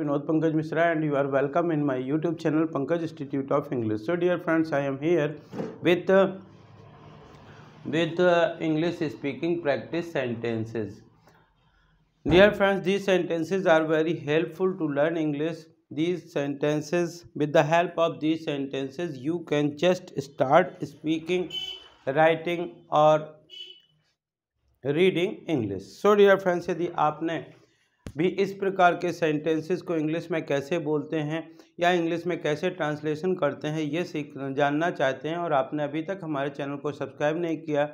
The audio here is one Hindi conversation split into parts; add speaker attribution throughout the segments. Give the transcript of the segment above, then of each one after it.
Speaker 1: Vinod Pankaj Mishra, and you are welcome in my YouTube channel Pankaj Institute of English. So dear friends, I am here with uh, with uh, English speaking practice sentences. Dear friends, these sentences are very helpful to learn English. These sentences, with the help of these sentences, you can just start speaking, writing or reading English. So, dear friends, यदि आपने भी इस प्रकार के सेंटेंसेस को इंग्लिश में कैसे बोलते हैं या इंग्लिश में कैसे ट्रांसलेशन करते हैं ये सीख जानना चाहते हैं और आपने अभी तक हमारे चैनल को सब्सक्राइब नहीं किया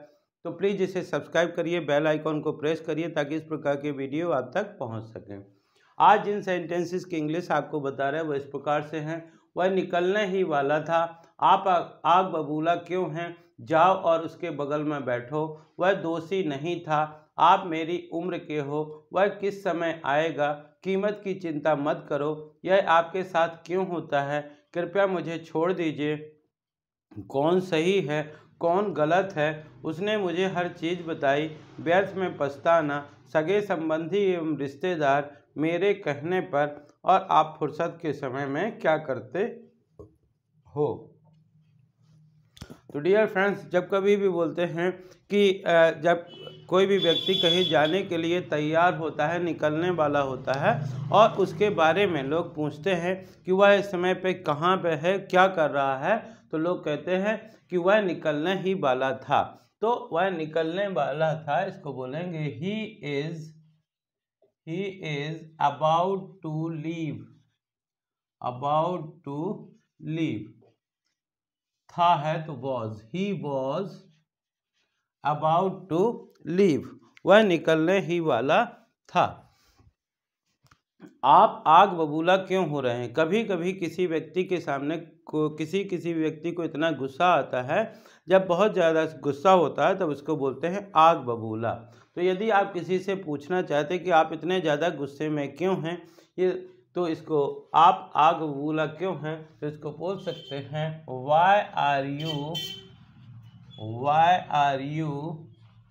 Speaker 1: तो प्लीज़ इसे सब्सक्राइब करिए बेल आइकॉन को प्रेस करिए ताकि इस प्रकार के वीडियो आप तक पहुंच सकें आज जिन सेंटेंसेस की इंग्लिश आपको बता रहे हैं वो इस प्रकार से हैं वह निकलने ही वाला था आप आग बबूला क्यों हैं जाओ और उसके बगल में बैठो वह दोषी नहीं था आप मेरी उम्र के हो वह किस समय आएगा कीमत की चिंता मत करो यह आपके साथ क्यों होता है कृपया मुझे छोड़ दीजिए कौन सही है कौन गलत है उसने मुझे हर चीज़ बताई व्यर्थ में पछताना सगे संबंधी एवं रिश्तेदार मेरे कहने पर और आप फुर्सत के समय में क्या करते हो तो डियर फ्रेंड्स जब कभी भी बोलते हैं कि जब कोई भी व्यक्ति कहीं जाने के लिए तैयार होता है निकलने वाला होता है और उसके बारे में लोग पूछते हैं कि वह इस समय पे कहाँ पे है क्या कर रहा है तो लोग कहते हैं कि वह निकलने ही वाला था तो वह निकलने वाला था इसको बोलेंगे he is he is about to leave about to leave था है तो was he was about to leave वह निकलने ही वाला था आप आग बबूला क्यों हो रहे हैं कभी कभी किसी व्यक्ति के सामने को किसी किसी व्यक्ति को इतना गुस्सा आता है जब बहुत ज़्यादा गुस्सा होता है तब उसको बोलते हैं आग बबूला तो यदि आप किसी से पूछना चाहते कि आप इतने ज़्यादा गुस्से में क्यों हैं ये तो इसको आप आग बबूला क्यों हैं तो इसको बोल सकते हैं why are you why are you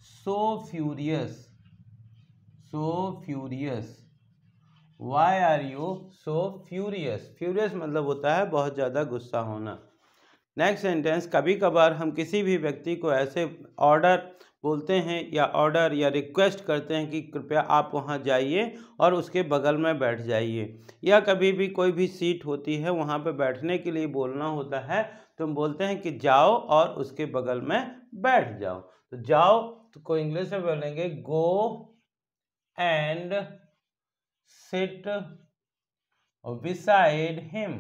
Speaker 1: so furious so furious why are you so furious furious मतलब होता है बहुत ज़्यादा गुस्सा होना नेक्स्ट सेंटेंस कभी कभार हम किसी भी व्यक्ति को ऐसे ऑर्डर बोलते हैं या ऑर्डर या रिक्वेस्ट करते हैं कि कृपया आप वहाँ जाइए और उसके बगल में बैठ जाइए या कभी भी कोई भी सीट होती है वहाँ पर बैठने के लिए बोलना होता है तो हम बोलते हैं कि जाओ और उसके बगल में बैठ जाओ तो जाओ तो को इंग्लिश में बोलेंगे go and sit beside him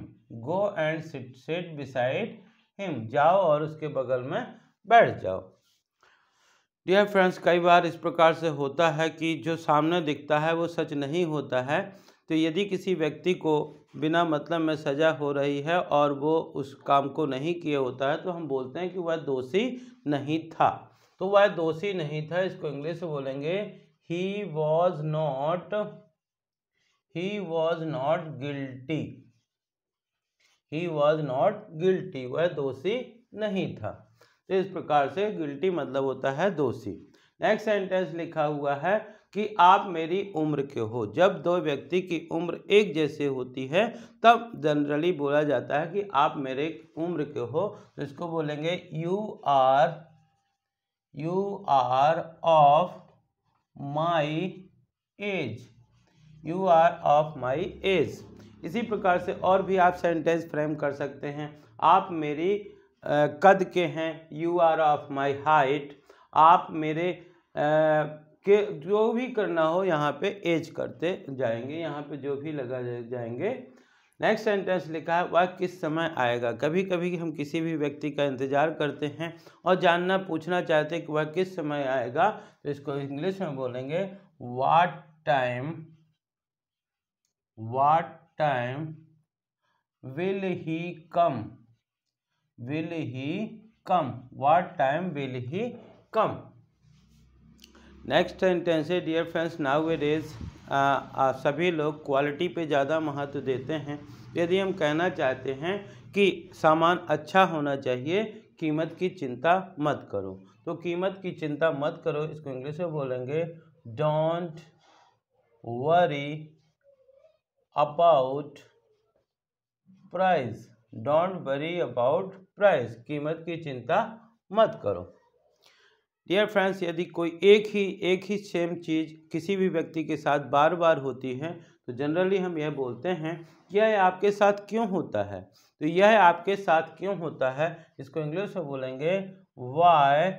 Speaker 1: go and sit sit beside him जाओ और उसके बगल में बैठ जाओ डियर फ्रेंड्स कई बार इस प्रकार से होता है कि जो सामने दिखता है वो सच नहीं होता है तो यदि किसी व्यक्ति को बिना मतलब में सज़ा हो रही है और वो उस काम को नहीं किए होता है तो हम बोलते हैं कि वह दोषी नहीं था तो वह दोषी नहीं था इसको इंग्लिश में बोलेंगे he was not he was not guilty he was not guilty वह दोषी नहीं था तो इस प्रकार से गिल्टी मतलब होता है दोषी नेक्स्ट सेंटेंस लिखा हुआ है कि आप मेरी उम्र के हो जब दो व्यक्ति की उम्र एक जैसे होती है तब जनरली बोला जाता है कि आप मेरे उम्र के हो तो इसको बोलेंगे you are you are of my age you are of my age इसी प्रकार से और भी आप सेंटेंस फ्रेम कर सकते हैं आप मेरी कद के हैं you are of my height आप मेरे के जो भी करना हो यहाँ पे एज करते जाएंगे यहाँ पे जो भी लगा जाएंगे नेक्स्ट सेंटेंस लिखा है वह किस समय आएगा कभी कभी हम किसी भी व्यक्ति का इंतज़ार करते हैं और जानना पूछना चाहते हैं कि वह किस समय आएगा तो इसको इंग्लिश में बोलेंगे what time what time will he come will he come what time will he come next sentence है dear friends nowadays सभी लोग क्वालिटी पे ज़्यादा महत्व देते हैं यदि हम कहना चाहते हैं कि सामान अच्छा होना चाहिए कीमत की चिंता मत करो तो कीमत की चिंता मत करो इसको इंग्लिश में बोलेंगे don't worry about price don't worry about price कीमत की चिंता मत करो डियर फ्रेंड्स यदि कोई एक ही एक ही सेम चीज़ किसी भी व्यक्ति के साथ बार बार होती है तो जनरली हम यह बोलते हैं यह आपके साथ क्यों होता है तो यह आपके साथ क्यों होता है इसको इंग्लिश में बोलेंगे why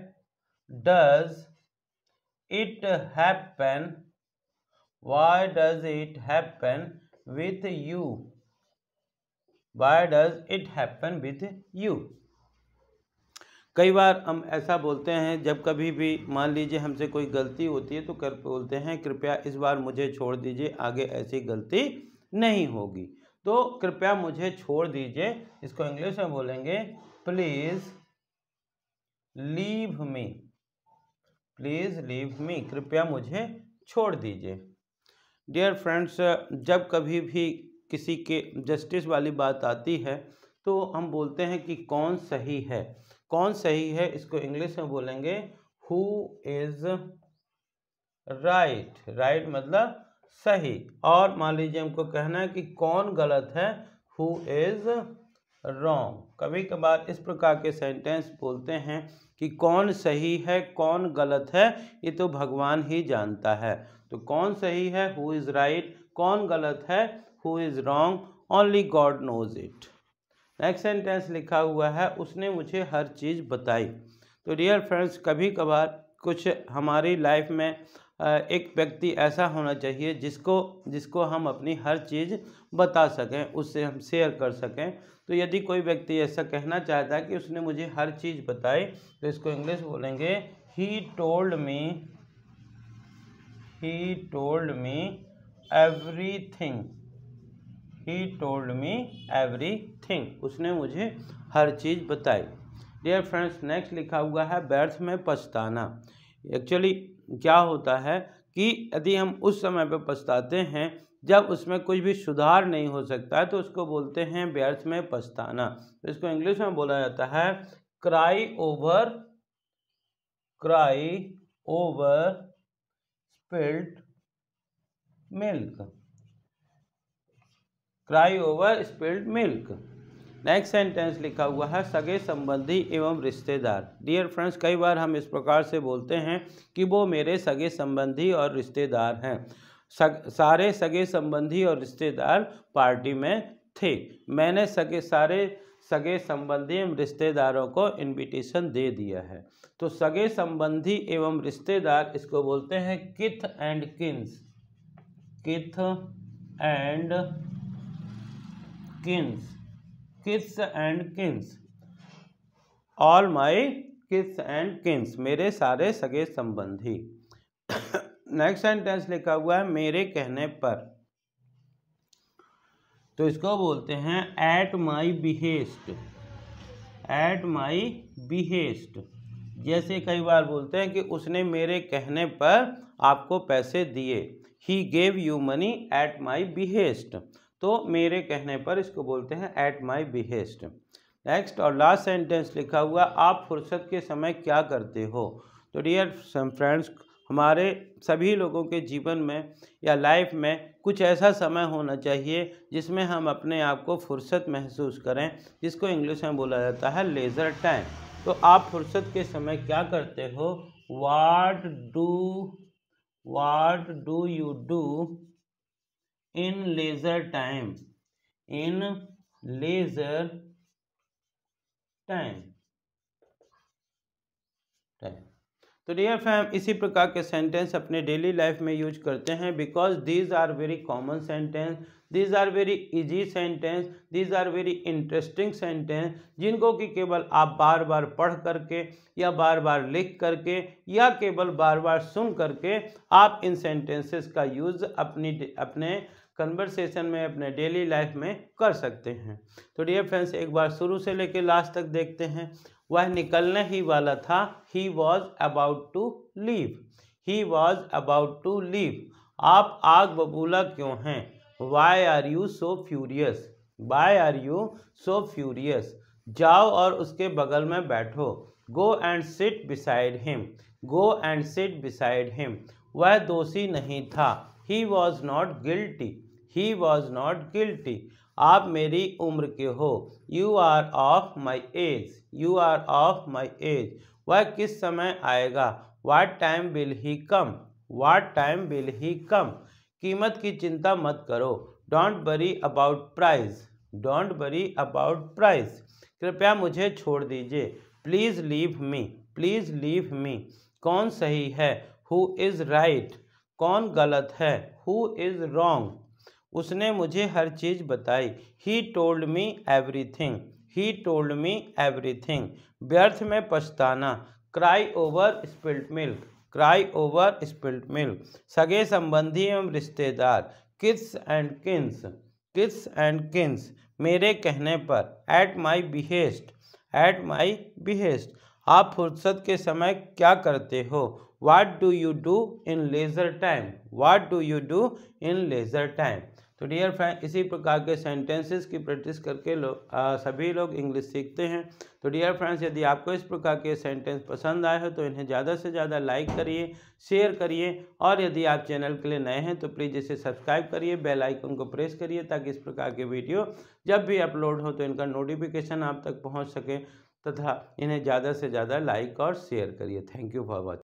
Speaker 1: does it happen why does it happen with you why does it happen with you कई बार हम ऐसा बोलते हैं जब कभी भी मान लीजिए हमसे कोई गलती होती है तो कर बोलते हैं कृपया इस बार मुझे छोड़ दीजिए आगे ऐसी गलती नहीं होगी तो कृपया मुझे छोड़ दीजिए इसको इंग्लिश में बोलेंगे please leave me please leave me कृपया मुझे छोड़ दीजिए डियर फ्रेंड्स जब कभी भी किसी के जस्टिस वाली बात आती है तो हम बोलते हैं कि कौन सही है कौन सही है इसको इंग्लिश में बोलेंगे हु इज़ राइट राइट मतलब सही और मान लीजिए हमको कहना है कि कौन गलत है हु इज़ रॉन्ग कभी कभार इस प्रकार के सेंटेंस बोलते हैं कि कौन सही है कौन गलत है ये तो भगवान ही जानता है तो कौन सही है हु इज़ राइट कौन गलत है who is wrong only God knows it next sentence लिखा हुआ है उसने मुझे हर चीज़ बताई तो डियर फ्रेंड्स कभी कभार कुछ हमारी लाइफ में एक व्यक्ति ऐसा होना चाहिए जिसको जिसको हम अपनी हर चीज़ बता सकें उससे हम शेयर कर सकें तो यदि कोई व्यक्ति ऐसा कहना चाहता है कि उसने मुझे हर चीज़ बताई तो इसको इंग्लिश बोलेंगे he told me he told me everything he told me everything उसने मुझे हर चीज़ बताई डियर फ्रेंड्स नेक्स्ट लिखा हुआ है व्यर्थ में पछताना एक्चुअली क्या होता है कि यदि हम उस समय पर पछताते हैं जब उसमें कुछ भी सुधार नहीं हो सकता है तो उसको बोलते हैं व्यर्थ में पछताना तो इसको इंग्लिश में बोला जाता है cry over cry over spilled milk cry over spilled milk next sentence लिखा हुआ है सगे संबंधी एवं रिश्तेदार डियर फ्रेंड्स कई बार हम इस प्रकार से बोलते हैं कि वो मेरे सगे संबंधी और रिश्तेदार हैं सग, सारे सगे संबंधी और रिश्तेदार पार्टी में थे मैंने सगे सारे सगे संबंधी एवं रिश्तेदारों को इनविटेशन दे दिया है तो सगे संबंधी एवं रिश्तेदार इसको बोलते हैं kith and kins kith and kins kith and kins all my kith and kins मेरे सारे सगे संबंधी नेक्स्ट सेंटेंस लिखा हुआ है मेरे कहने पर तो इसको बोलते हैं at my behest at my behest जैसे कई बार बोलते हैं कि उसने मेरे कहने पर आपको पैसे दिए he gave you money at my behest तो मेरे कहने पर इसको बोलते हैं एट माई बिहेस्ट नेक्स्ट और लास्ट सेंटेंस लिखा हुआ आप फुर्सत के समय क्या करते हो तो डियर फ्रेंड्स हमारे सभी लोगों के जीवन में या लाइफ में कुछ ऐसा समय होना चाहिए जिसमें हम अपने आप को फुर्सत महसूस करें जिसको इंग्लिश में बोला जाता है लेज़र टाइम तो आप फुर्सत के समय क्या करते हो what do what do you do in leisure time in leisure time time तो डियर फैम इसी प्रकार के सेंटेंस अपने डेली लाइफ में यूज करते हैं because these are very common sentence these are very easy sentence these are very interesting sentence जिनको कि केवल आप बार बार पढ़ करके या बार बार लिख करके या केवल बार बार सुन करके आप इन सेंटेंसेस का यूज़ अपनी अपने कन्वर्सेशन में अपने डेली लाइफ में कर सकते हैं तो डियर फ्रेंड्स एक बार शुरू से लेकर लास्ट तक देखते हैं वह निकलने ही वाला था he was about to leave he was about to leave आप आग बबूला क्यों हैं why are you so furious why are you so furious जाओ और उसके बगल में बैठो go and sit beside him go and sit beside him वह दोषी नहीं था he was not guilty he was not guilty आप मेरी उम्र के हो you are of my age you are of my age वह किस समय आएगा what time will he come what time will he come कीमत की चिंता मत करो don't worry about price don't worry about price कृपया मुझे छोड़ दीजिए please leave me please leave me कौन सही है हु इज़ राइट कौन गलत है हु इज़ रॉन्ग उसने मुझे हर चीज़ बताई he told me everything he told me everything व्यर्थ में पछताना cry over spilt milk cry over spilt milk सगे संबंधी एवं रिश्तेदार kith and kins kith and kins मेरे कहने पर at my behest at my behest आप फुर्सत के समय क्या करते हो what do you do in leisure time what do you do in leisure time तो डियर फ्रेंड इसी प्रकार के सेंटेंसेस की प्रैक्टिस करके लोग सभी लोग इंग्लिश सीखते हैं तो डियर फ्रेंड्स यदि आपको इस प्रकार के सेंटेंस पसंद आए हो तो इन्हें ज़्यादा से ज़्यादा लाइक करिए शेयर करिए और यदि आप चैनल के लिए नए हैं तो प्लीज़ इसे सब्सक्राइब करिए बेल आइकन को प्रेस करिए ताकि इस प्रकार के वीडियो जब भी अपलोड हो तो इनका नोटिफिकेशन आप तक पहुँच सके तथा इन्हें ज़्यादा से ज़्यादा लाइक और शेयर करिए थैंक यू फॉर वॉचिंग